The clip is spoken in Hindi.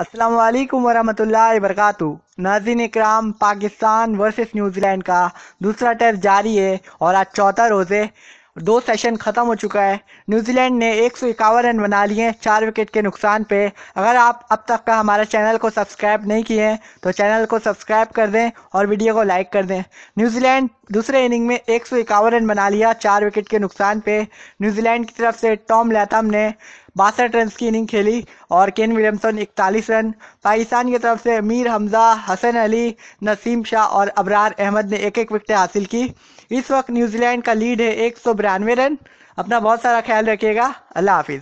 अस्सलाम वालेकुम वरहमतुल्लाहि वरकत नाजिन इकराम पाकिस्तान वर्सेस न्यूजीलैंड का दूसरा टेस्ट जारी है और आज चौथा रोज़े दो सेशन ख़त्म हो चुका है न्यूजीलैंड ने एक सौ इक्यावन रन बना लिए हैं चार विकेट के नुकसान पे अगर आप अब तक का हमारा चैनल को सब्सक्राइब नहीं किए हैं तो चैनल को सब्सक्राइब कर दें और वीडियो को लाइक कर दें न्यूजीलैंड दूसरे इनिंग में एक सौ इक्यावन रन बना लिया चार विकेट के नुकसान पे न्यूजीलैंड की तरफ से टॉम लैथम ने बासठ रन की इनिंग खेली और केन विलियमसन इकतालीस रन पाकिस्तान की तरफ से मीर हमजा हसन अली नसीम शाह और अबरार अहमद ने एक एक विकटें हासिल की इस वक्त न्यूजीलैंड का लीड है एक रन अपना बहुत सारा ख्याल रखिएगा अल्लाह हाफिज़